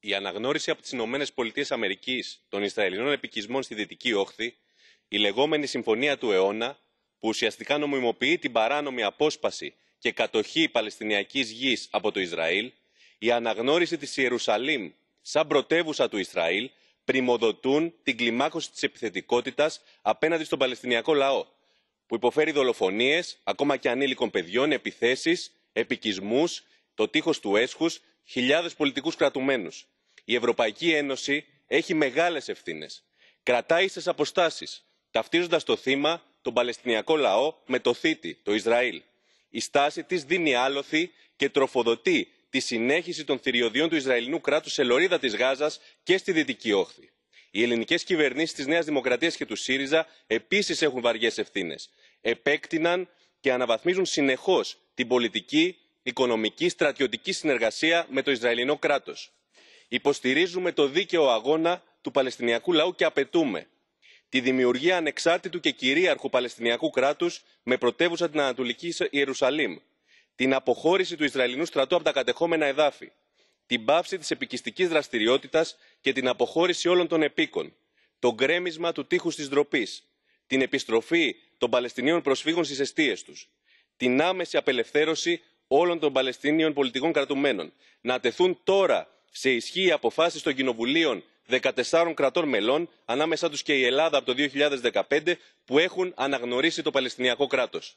η αναγνώριση από τις ηνωμένες πολιτείες των ισραηλινών επικισμών στη δυτική όχθη η λεγόμενη συμφωνία του αιώνα που ουσιαστικά νομιμοποιεί την παράνομη απόσπαση και κατοχή Παλαιστινιακής γης από το ισραήλ η αναγνώριση της ιερουσαλήμ σαν πρωτεύουσα του ισραήλ πριμοδοτούν την κλιμάκωση της επιθετικότητας απέναντι στον παλαιστινιακό λαό που υποφέρει δολοφονίες, ακόμα και ανήλικων παιδιών επιθέσεις, επικισμούς, το τείχος του έσχους, χιλιάδες πολιτικούς κρατουμένους. η ευρωπαϊκή ένωση έχει μεγάλες ευθύνες. κρατά ίσες αποστάσεις ταυτίζοντας το θύμα τον παλαιστινιακό λαό με το θήτη το ισραήλ. η στάση της δίνει άλοθη και τροφοδοτεί τη συνέχιση των θηριωδιών του ισραηλινού κράτους σε λωρίδα της γάζας και στη δυτική όχθη. οι ελληνικές κυβερνήσεις της νέας δημοκρατίας και του σύριζα επίσης έχουν βαριές ευθύνες. επέκτηναν και αναβαθμίζουν συνεχώς την πολιτική οικονομική στρατιωτική συνεργασία με το ισραηλινό κράτος. υποστηρίζουμε το δίκαιο αγώνα του παλαιστινιακού λαού και απαιτούμε τη δημιουργία ανεξάρτητου και κυρίαρχου παλαιστινιακού κράτους με πρωτεύουσα την ανατολική ιερουσαλήμ την αποχώρηση του ισραηλινού στρατού από τα κατεχόμενα εδάφη την πάυση της επικιστικής δραστηριότητας και την αποχώρηση όλων των επίκων το γκρέμισμα του τείχους της ντροπής, την επιστροφή των παλαιστινίων προσφύγων στις αιστείες τους, την άμεση απελευθέρωση όλων των παλαιστινίων πολιτικών κρατουμένων να τεθούν τώρα σε ισχύ οι αποφάσεις των κοινοβουλίων 14 κρατών μελών, ανάμεσά τους και η Ελλάδα από το 2015, που έχουν αναγνωρίσει το Παλαιστινιακό κράτος.